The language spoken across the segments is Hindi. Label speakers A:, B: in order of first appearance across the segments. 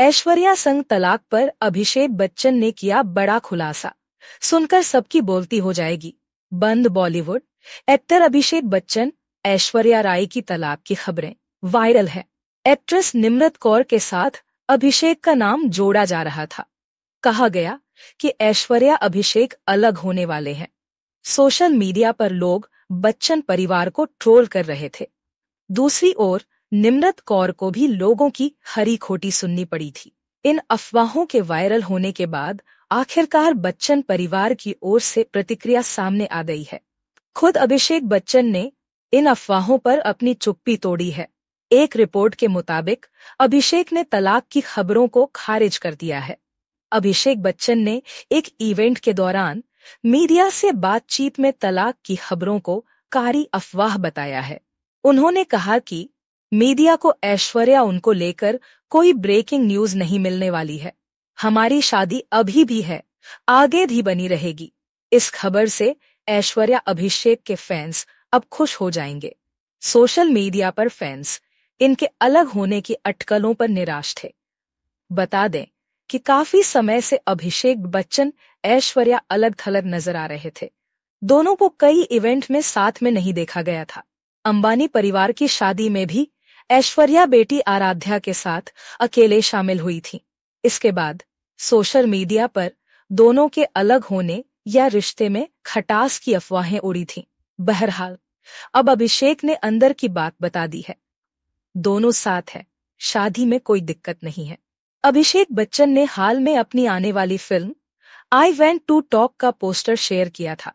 A: ऐश्वर्या संग तलाक पर अभिषेक बच्चन ने किया बड़ा खुलासा सुनकर सबकी बोलती हो जाएगी बंद बॉलीवुड एक्टर अभिषेक बच्चन ऐश्वर्या राय की तलाक की खबरें वायरल है एक्ट्रेस निम्रत कौर के साथ अभिषेक का नाम जोड़ा जा रहा था कहा गया कि ऐश्वर्या अभिषेक अलग होने वाले हैं सोशल मीडिया पर लोग बच्चन परिवार को ट्रोल कर रहे थे दूसरी ओर निम्रत कौर को भी लोगों की हरी खोटी सुननी पड़ी थी इन अफवाहों के वायरल होने के बाद आखिरकार बच्चन परिवार की ओर से प्रतिक्रिया सामने आ गई है खुद अभिषेक बच्चन ने इन अफवाहों पर अपनी चुप्पी तोड़ी है एक रिपोर्ट के मुताबिक अभिषेक ने तलाक की खबरों को खारिज कर दिया है अभिषेक बच्चन ने एक इवेंट के दौरान मीडिया से बातचीत में तलाक की खबरों को कारी अफवाह बताया है उन्होंने कहा कि मीडिया को ऐश्वर्या उनको लेकर कोई ब्रेकिंग न्यूज नहीं मिलने वाली है हमारी शादी अभी भी है आगे भी बनी रहेगी इस खबर से ऐश्वर्या अभिषेक के फैंस अब खुश हो जाएंगे सोशल मीडिया पर फैंस इनके अलग होने की अटकलों पर निराश थे बता दें कि काफी समय से अभिषेक बच्चन ऐश्वर्या अलग थलग नजर आ रहे थे दोनों को कई इवेंट में साथ में नहीं देखा गया था अंबानी परिवार की शादी में भी ऐश्वर्या बेटी आराध्या के साथ अकेले शामिल हुई थी इसके बाद सोशल मीडिया पर दोनों के अलग होने या रिश्ते में खटास की अफवाहें उड़ी थीं। बहरहाल अब अभिषेक ने अंदर की बात बता दी है दोनों साथ है शादी में कोई दिक्कत नहीं है अभिषेक बच्चन ने हाल में अपनी आने वाली film I want to talk का पोस्टर शेयर किया था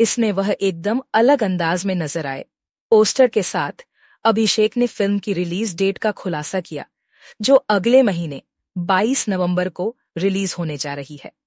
A: इसमें वह एकदम अलग अंदाज में नजर आए पोस्टर के साथ अभिषेक ने फिल्म की रिलीज डेट का खुलासा किया जो अगले महीने 22 नवंबर को रिलीज होने जा रही है